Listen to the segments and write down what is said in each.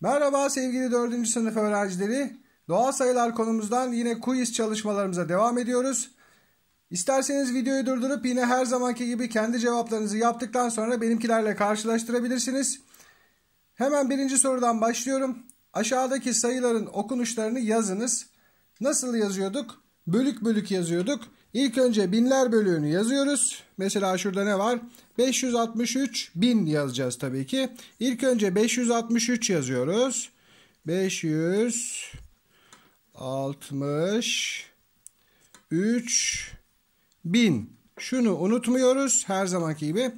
Merhaba sevgili 4. sınıf öğrencileri. Doğal sayılar konumuzdan yine quiz çalışmalarımıza devam ediyoruz. İsterseniz videoyu durdurup yine her zamanki gibi kendi cevaplarınızı yaptıktan sonra benimkilerle karşılaştırabilirsiniz. Hemen birinci sorudan başlıyorum. Aşağıdaki sayıların okunuşlarını yazınız. Nasıl yazıyorduk? bölük bölük yazıyorduk. İlk önce binler bölüğünü yazıyoruz. Mesela şurada ne var? 563 bin yazacağız tabii ki. İlk önce 563 yazıyoruz. 563 bin. Şunu unutmuyoruz her zamanki gibi.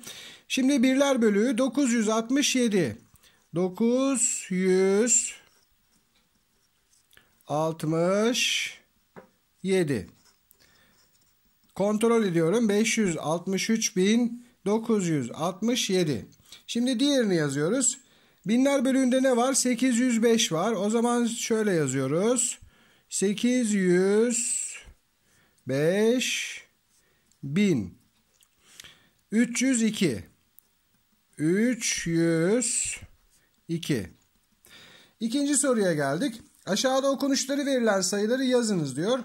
Şimdi birler bölüğü 967. 900 7. Kontrol ediyorum. 563.967. Şimdi diğerini yazıyoruz. Binler bölüğünde ne var? 805 var. O zaman şöyle yazıyoruz. 805 bin 302 302 İkinci soruya geldik. Aşağıda okunuşları verilen sayıları yazınız diyor.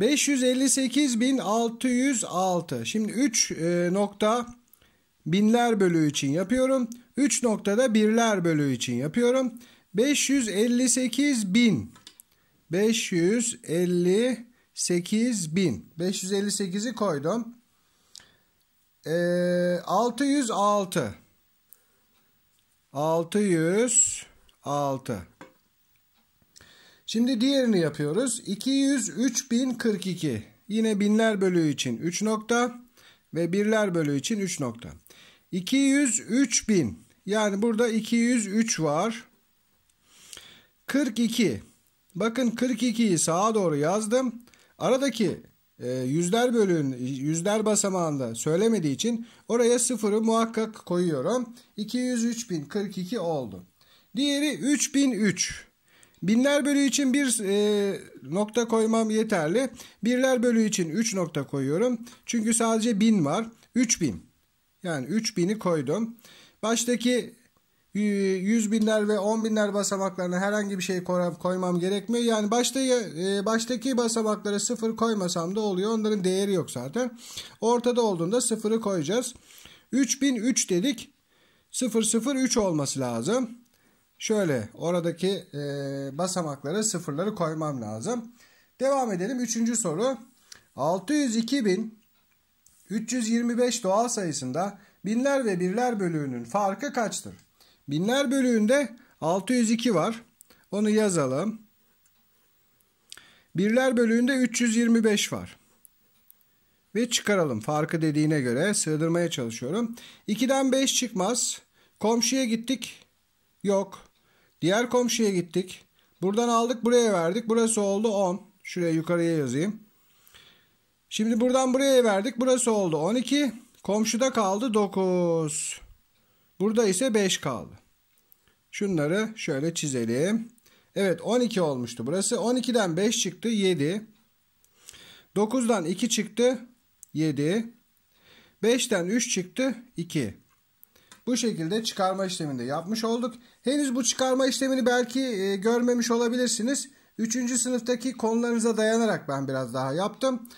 558.606. Şimdi 3 e, nokta binler bölüğü için yapıyorum. 3 noktada birler bölüğü için yapıyorum. 558.000. 558.000. 558'i koydum. Ee, 606. 606. Şimdi diğerini yapıyoruz. 203.042 yine binler bölüğü için 3 nokta ve birler bölüğü için 3 nokta. 203.000 yani burada 203 var. 42 bakın 42'yi sağa doğru yazdım. Aradaki e, yüzler bölüğün yüzler basamağında söylemediği için oraya sıfırı muhakkak koyuyorum. 203.042 oldu. Diğeri 3003. Binler bölü için bir e, nokta koymam yeterli. Birler bölü için 3 nokta koyuyorum. Çünkü sadece 1000 var. 3000. Yani 3000'i koydum. Baştaki 100 e, binler ve 10 binler basamaklarına herhangi bir şey koymam gerekmiyor. Yani baştaki e, baştaki basamaklara sıfır koymasam da oluyor. Onların değeri yok zaten. Ortada olduğunda sıfırı koyacağız. 3003 dedik. 003 olması lazım. Şöyle oradaki e, basamaklara sıfırları koymam lazım. Devam edelim. Üçüncü soru. 602.325 doğal sayısında binler ve birler bölüğünün farkı kaçtır? Binler bölüğünde 602 var. Onu yazalım. Birler bölüğünde 325 var. Ve çıkaralım. Farkı dediğine göre sığdırmaya çalışıyorum. 2'den 5 çıkmaz. Komşuya gittik. Yok. Diğer komşuya gittik. Buradan aldık buraya verdik. Burası oldu 10. Şuraya yukarıya yazayım. Şimdi buradan buraya verdik. Burası oldu 12. Komşuda kaldı 9. Burada ise 5 kaldı. Şunları şöyle çizelim. Evet 12 olmuştu burası. 12'den 5 çıktı 7. 9'dan 2 çıktı 7. 5'ten 3 çıktı 2. Bu şekilde çıkarma işleminde yapmış olduk. Henüz bu çıkarma işlemini belki e, görmemiş olabilirsiniz. Üçüncü sınıftaki konularınıza dayanarak ben biraz daha yaptım.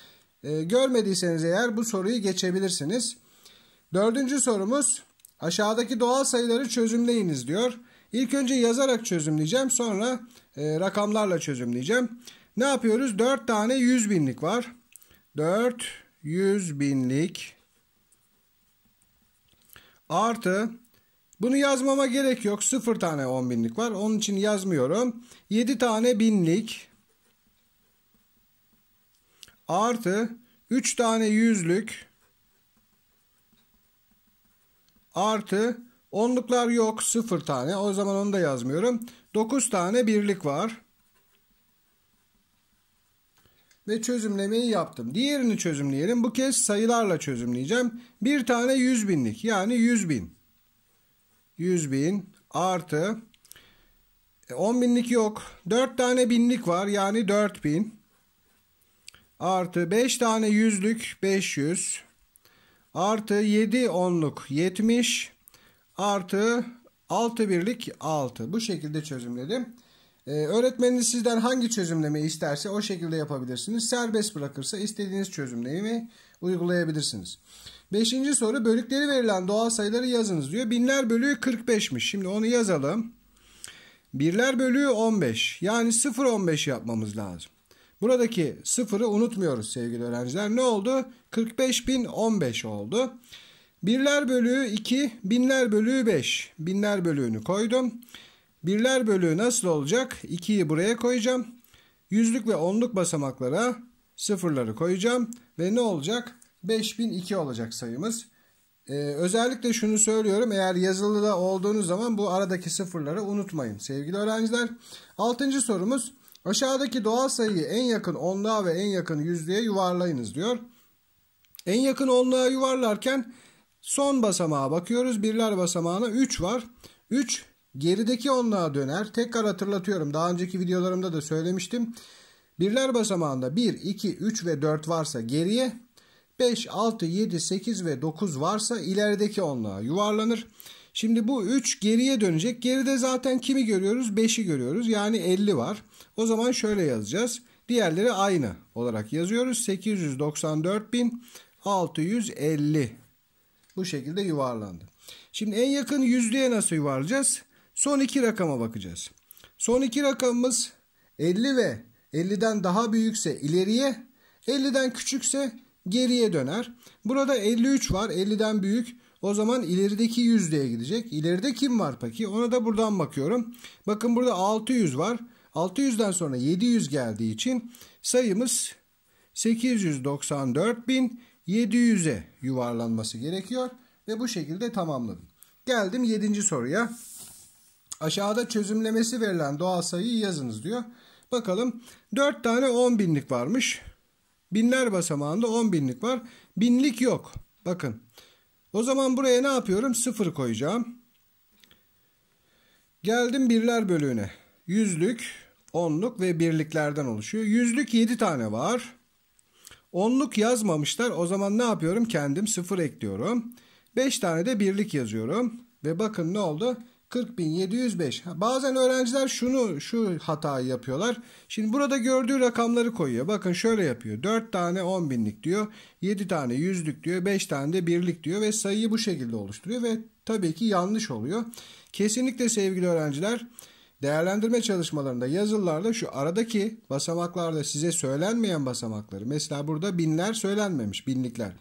E, görmediyseniz eğer bu soruyu geçebilirsiniz. Dördüncü sorumuz aşağıdaki doğal sayıları çözümleyiniz diyor. İlk önce yazarak çözümleyeceğim sonra e, rakamlarla çözümleyeceğim. Ne yapıyoruz? 4 tane 100 binlik var. 4 100 binlik artı bunu yazmama gerek yok. 0 tane 10 binlik var. Onun için yazmıyorum. 7 tane binlik artı 3 tane yüzlük artı onluklar yok 0 tane. O zaman onu da yazmıyorum. 9 tane birlik var ve çözümlemeyi yaptım. Diğerini çözümleyelim. Bu kez sayılarla çözümleyeceğim. Bir tane 100 binlik yani 100 bin. 100 bin artı 10 e, binlik yok. 4 tane binlik var yani 4 bin. Artı 5 tane yüzlük 500. Artı 7 onluk 70. Artı 6 birlik 6. Bu şekilde çözümledim. Ee, öğretmeniniz sizden hangi çözümlemeyi isterse o şekilde yapabilirsiniz. Serbest bırakırsa istediğiniz çözümlemeyi uygulayabilirsiniz. Beşinci soru bölükleri verilen doğal sayıları yazınız diyor. Binler bölüğü 45'miş. Şimdi onu yazalım. Birler bölüğü 15. Yani 0-15 yapmamız lazım. Buradaki sıfırı unutmuyoruz sevgili öğrenciler. Ne oldu? 45.015 oldu. Birler bölüğü 2, binler bölüğü 5. Binler bölüğünü koydum. Birler bölüğü nasıl olacak? 2'yi buraya koyacağım. Yüzlük ve onluk basamaklara sıfırları koyacağım. Ve ne olacak? 5002 olacak sayımız. Ee, özellikle şunu söylüyorum. Eğer yazılıda olduğunuz zaman bu aradaki sıfırları unutmayın sevgili öğrenciler. Altıncı sorumuz. Aşağıdaki doğal sayıyı en yakın onluğa ve en yakın yüzlüğe yuvarlayınız diyor. En yakın onluğa yuvarlarken son basamağa bakıyoruz. Birler basamağına 3 var. 3 Gerideki onluğa döner. Tekrar hatırlatıyorum. Daha önceki videolarımda da söylemiştim. Birler basamağında 1, 2, 3 ve 4 varsa geriye, 5, 6, 7, 8 ve 9 varsa ilerideki onluğa yuvarlanır. Şimdi bu 3 geriye dönecek. Geride zaten kimi görüyoruz? 5'i görüyoruz. Yani 50 var. O zaman şöyle yazacağız. Diğerleri aynı olarak yazıyoruz. 894.650 bu şekilde yuvarlandı. Şimdi en yakın yüzlüğe nasıl yuvarlayacağız? Son iki rakama bakacağız. Son iki rakamımız 50 ve 50'den daha büyükse ileriye, 50'den küçükse geriye döner. Burada 53 var. 50'den büyük. O zaman ilerideki yüzdeye gidecek. İleride kim var peki? Ona da buradan bakıyorum. Bakın burada 600 var. 600'den sonra 700 geldiği için sayımız 894.700'e yuvarlanması gerekiyor. Ve bu şekilde tamamladım. Geldim 7. soruya. Aşağıda çözümlemesi verilen doğal sayıyı yazınız diyor. Bakalım 4 tane 10 binlik varmış. Binler basamağında 10 binlik var. Binlik yok. Bakın. O zaman buraya ne yapıyorum? 0 koyacağım. Geldim birler bölüğüne. Yüzlük, onluk ve birliklerden oluşuyor. Yüzlük 7 tane var. Onluk yazmamışlar. O zaman ne yapıyorum? Kendim 0 ekliyorum. 5 tane de birlik yazıyorum. Ve bakın ne oldu? 40.705. Bazen öğrenciler şunu şu hatayı yapıyorlar. Şimdi burada gördüğü rakamları koyuyor. Bakın şöyle yapıyor. 4 tane 10 diyor. 7 tane yüzlük diyor. 5 tane de birlik diyor. Ve sayıyı bu şekilde oluşturuyor. Ve tabii ki yanlış oluyor. Kesinlikle sevgili öğrenciler değerlendirme çalışmalarında yazılılarda şu aradaki basamaklarda size söylenmeyen basamakları. Mesela burada binler söylenmemiş binlikler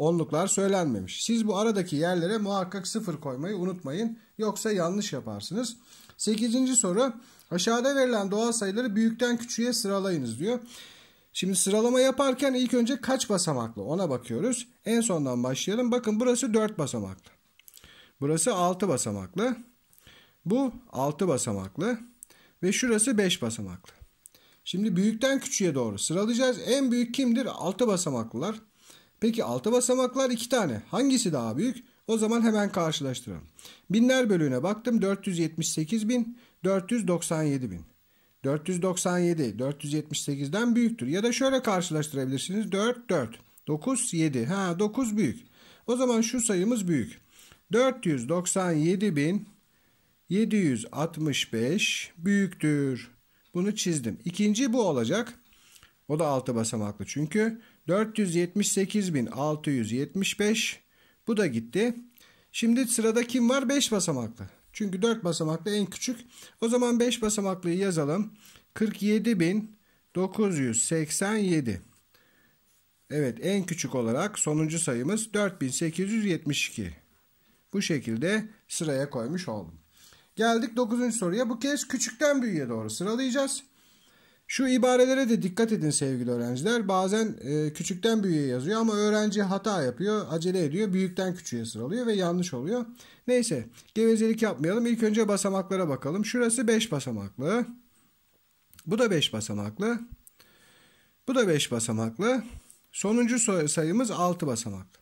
onluklar söylenmemiş. Siz bu aradaki yerlere muhakkak sıfır koymayı unutmayın. Yoksa yanlış yaparsınız. Sekizinci soru aşağıda verilen doğal sayıları büyükten küçüğe sıralayınız diyor. Şimdi sıralama yaparken ilk önce kaç basamaklı ona bakıyoruz. En sondan başlayalım. Bakın burası 4 basamaklı. Burası 6 basamaklı. Bu 6 basamaklı. Ve şurası 5 basamaklı. Şimdi büyükten küçüğe doğru sıralayacağız. En büyük kimdir? 6 basamaklılar. Peki altı basamaklar iki tane. Hangisi daha büyük? O zaman hemen karşılaştıralım. Binler bölüğüne baktım. 478 bin, 497 bin. 497, 478'den büyüktür. Ya da şöyle karşılaştırabilirsiniz. 4, 4, 9, 7. Ha 9 büyük. O zaman şu sayımız büyük. 497 bin 765 büyüktür. Bunu çizdim. İkinci bu olacak. O da altı basamaklı çünkü. 478.675 bu da gitti. Şimdi sırada kim var? 5 basamaklı. Çünkü 4 basamaklı en küçük. O zaman 5 basamaklıyı yazalım. 47.987. Evet en küçük olarak sonuncu sayımız 4872. Bu şekilde sıraya koymuş oldum. Geldik 9. soruya. Bu kez küçükten büyüğe doğru sıralayacağız. Şu ibarelere de dikkat edin sevgili öğrenciler. Bazen e, küçükten büyüğe yazıyor ama öğrenci hata yapıyor, acele ediyor, büyükten küçüğe sıralıyor ve yanlış oluyor. Neyse, gevezelik yapmayalım. İlk önce basamaklara bakalım. Şurası 5 basamaklı. Bu da 5 basamaklı. Bu da 5 basamaklı. Sonuncu sayımız 6 basamaklı.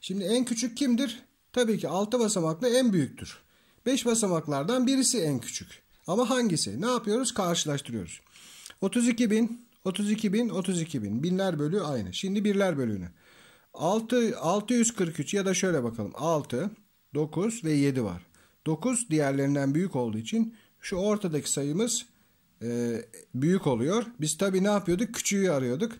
Şimdi en küçük kimdir? Tabii ki 6 basamaklı en büyüktür. 5 basamaklardan birisi en küçük. Ama hangisi? Ne yapıyoruz? Karşılaştırıyoruz. 32 bin, 32 bin, 32 bin. Binler bölü aynı. Şimdi birler bölüğünü. 6, 643 ya da şöyle bakalım. 6, 9 ve 7 var. 9 diğerlerinden büyük olduğu için şu ortadaki sayımız e, büyük oluyor. Biz tabii ne yapıyorduk? Küçüğü arıyorduk.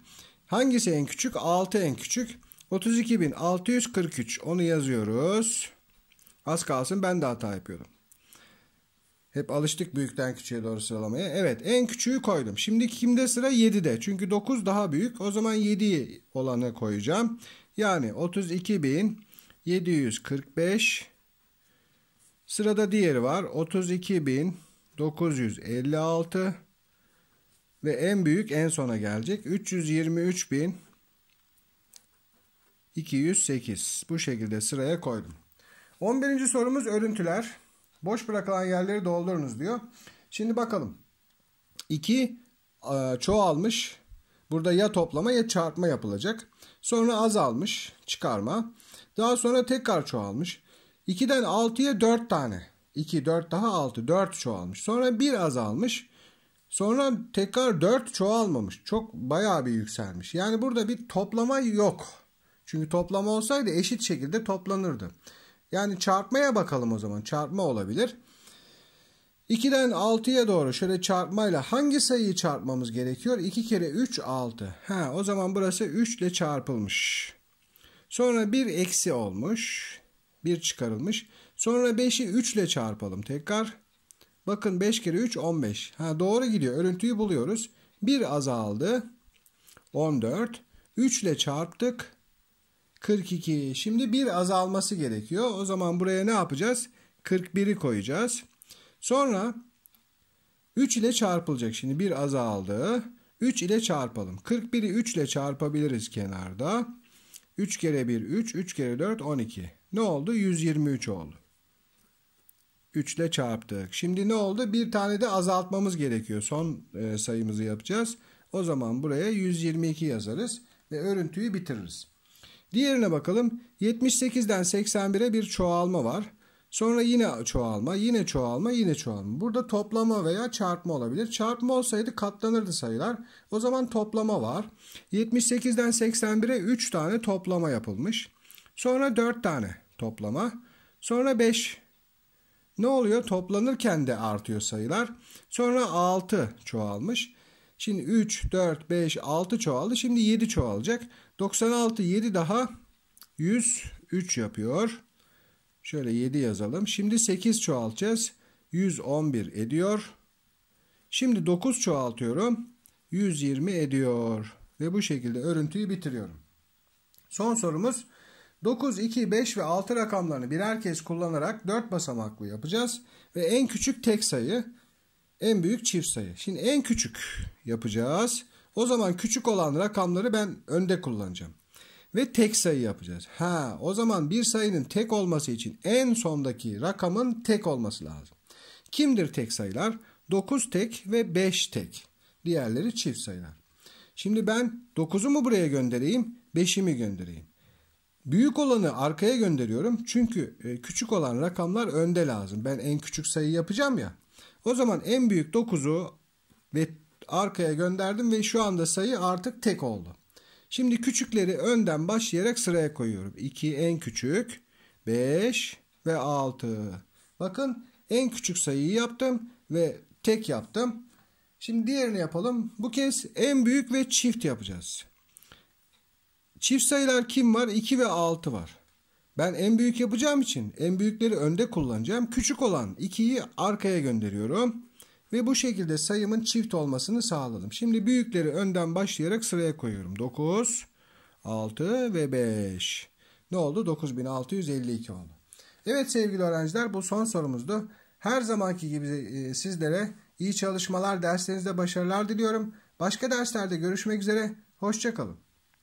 Hangisi en küçük? 6 en küçük. 32.643 onu yazıyoruz. Az kalsın ben de hata yapıyorum. Hep alıştık büyükten küçüğe doğru sıralamaya. Evet en küçüğü koydum. Şimdi kimde sıra 7'de. Çünkü 9 daha büyük. O zaman 7 olanı koyacağım. Yani 32745 Sırada diğeri var. 32.956 ve en büyük en sona gelecek. 323.208 bu şekilde sıraya koydum. 11. sorumuz örüntüler. Boş bırakılan yerleri doldurunuz diyor. Şimdi bakalım. 2 e, çoğalmış. Burada ya toplama ya çarpma yapılacak. Sonra azalmış çıkarma. Daha sonra tekrar çoğalmış. 2'den 6'ya 4 tane. 2, 4 daha 6, 4 çoğalmış. Sonra 1 azalmış. Sonra tekrar 4 çoğalmamış. Çok bayağı bir yükselmiş. Yani burada bir toplama yok. Çünkü toplama olsaydı eşit şekilde toplanırdı. Yani çarpmaya bakalım o zaman. Çarpma olabilir. 2'den 6'ya doğru şöyle çarpmayla hangi sayıyı çarpmamız gerekiyor? 2 kere 3 6. Ha, o zaman burası 3 ile çarpılmış. Sonra 1 eksi olmuş. 1 çıkarılmış. Sonra 5'i 3 ile çarpalım tekrar. Bakın 5 kere 3 15. Ha, doğru gidiyor. Örüntüyü buluyoruz. 1 azaldı. 14. 3 ile çarptık. 42. Şimdi bir azalması gerekiyor. O zaman buraya ne yapacağız? 41'i koyacağız. Sonra 3 ile çarpılacak. Şimdi bir azaldı. 3 ile çarpalım. 41'i 3 ile çarpabiliriz kenarda. 3 kere 1 3, 3 kere 4 12. Ne oldu? 123 oldu. 3 ile çarptık. Şimdi ne oldu? Bir tane de azaltmamız gerekiyor. Son e, sayımızı yapacağız. O zaman buraya 122 yazarız ve örüntüyü bitiririz. Diğerine bakalım. 78'den 81'e bir çoğalma var. Sonra yine çoğalma, yine çoğalma, yine çoğalma. Burada toplama veya çarpma olabilir. Çarpma olsaydı katlanırdı sayılar. O zaman toplama var. 78'den 81'e 3 tane toplama yapılmış. Sonra 4 tane toplama. Sonra 5 ne oluyor? Toplanırken de artıyor sayılar. Sonra 6 çoğalmış. Şimdi 3, 4, 5, 6 çoğaldı. Şimdi 7 çoğalacak. 96, 7 daha 103 yapıyor. Şöyle 7 yazalım. Şimdi 8 çoğaltacağız. 111 ediyor. Şimdi 9 çoğaltıyorum. 120 ediyor. Ve bu şekilde örüntüyü bitiriyorum. Son sorumuz 9, 2, 5 ve 6 rakamlarını birer kez kullanarak 4 basamaklı yapacağız. Ve en küçük tek sayı en büyük çift sayı. Şimdi en küçük yapacağız. O zaman küçük olan rakamları ben önde kullanacağım. Ve tek sayı yapacağız. Ha, o zaman bir sayının tek olması için en sondaki rakamın tek olması lazım. Kimdir tek sayılar? 9 tek ve 5 tek. Diğerleri çift sayılar. Şimdi ben 9'u mu buraya göndereyim, 5'i mi göndereyim? Büyük olanı arkaya gönderiyorum. Çünkü e, küçük olan rakamlar önde lazım. Ben en küçük sayı yapacağım ya. O zaman en büyük 9'u ve arkaya gönderdim ve şu anda sayı artık tek oldu. Şimdi küçükleri önden başlayarak sıraya koyuyorum. 2 en küçük, 5 ve 6. Bakın en küçük sayıyı yaptım ve tek yaptım. Şimdi diğerini yapalım. Bu kez en büyük ve çift yapacağız. Çift sayılar kim var? 2 ve 6 var. Ben en büyük yapacağım için en büyükleri önde kullanacağım. Küçük olan 2'yi arkaya gönderiyorum. Ve bu şekilde sayımın çift olmasını sağladım. Şimdi büyükleri önden başlayarak sıraya koyuyorum. 9, 6 ve 5. Ne oldu? 9652 oldu. Evet sevgili öğrenciler bu son sorumuzdu. Her zamanki gibi e, sizlere iyi çalışmalar, derslerinizde başarılar diliyorum. Başka derslerde görüşmek üzere. Hoşçakalın.